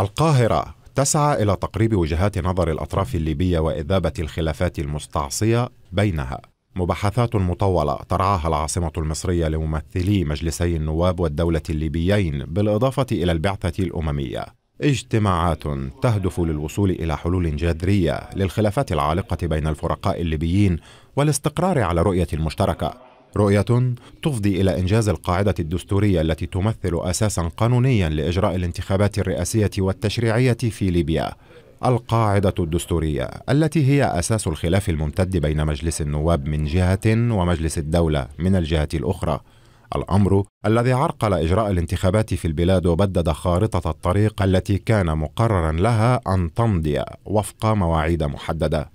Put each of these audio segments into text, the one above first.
القاهرة تسعى إلى تقريب وجهات نظر الأطراف الليبية وإذابة الخلافات المستعصية بينها مباحثات مطولة ترعاها العاصمة المصرية لممثلي مجلسي النواب والدولة الليبيين بالإضافة إلى البعثة الأممية اجتماعات تهدف للوصول إلى حلول جذرية للخلافات العالقة بين الفرقاء الليبيين والاستقرار على رؤية مشتركة رؤية تفضي إلى إنجاز القاعدة الدستورية التي تمثل أساسا قانونيا لإجراء الانتخابات الرئاسية والتشريعية في ليبيا القاعدة الدستورية التي هي أساس الخلاف الممتد بين مجلس النواب من جهة ومجلس الدولة من الجهة الأخرى الأمر الذي عرقل إجراء الانتخابات في البلاد وبدد خارطة الطريق التي كان مقررا لها أن تمضي وفق مواعيد محددة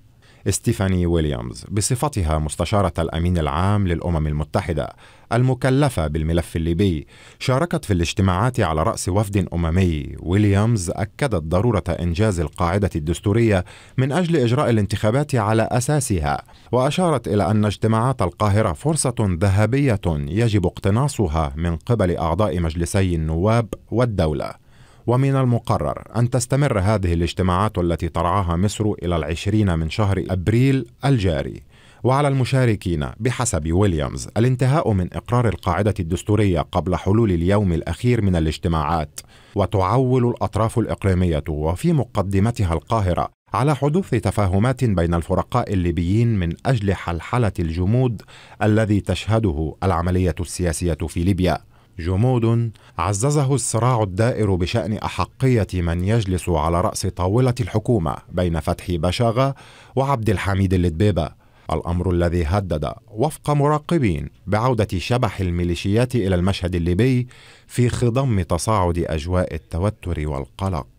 ستيفاني ويليامز بصفتها مستشارة الأمين العام للأمم المتحدة المكلفة بالملف الليبي شاركت في الاجتماعات على رأس وفد أممي ويليامز أكدت ضرورة إنجاز القاعدة الدستورية من أجل إجراء الانتخابات على أساسها وأشارت إلى أن اجتماعات القاهرة فرصة ذهبية يجب اقتناصها من قبل أعضاء مجلسي النواب والدولة ومن المقرر أن تستمر هذه الاجتماعات التي ترعاها مصر إلى العشرين من شهر أبريل الجاري وعلى المشاركين بحسب ويليامز الانتهاء من إقرار القاعدة الدستورية قبل حلول اليوم الأخير من الاجتماعات وتعول الأطراف الإقليمية وفي مقدمتها القاهرة على حدوث تفاهمات بين الفرقاء الليبيين من أجل حلحلة الجمود الذي تشهده العملية السياسية في ليبيا جمود عززه الصراع الدائر بشان احقيه من يجلس على راس طاوله الحكومه بين فتحي بشاغه وعبد الحميد الدبيبه الامر الذي هدد وفق مراقبين بعوده شبح الميليشيات الى المشهد الليبي في خضم تصاعد اجواء التوتر والقلق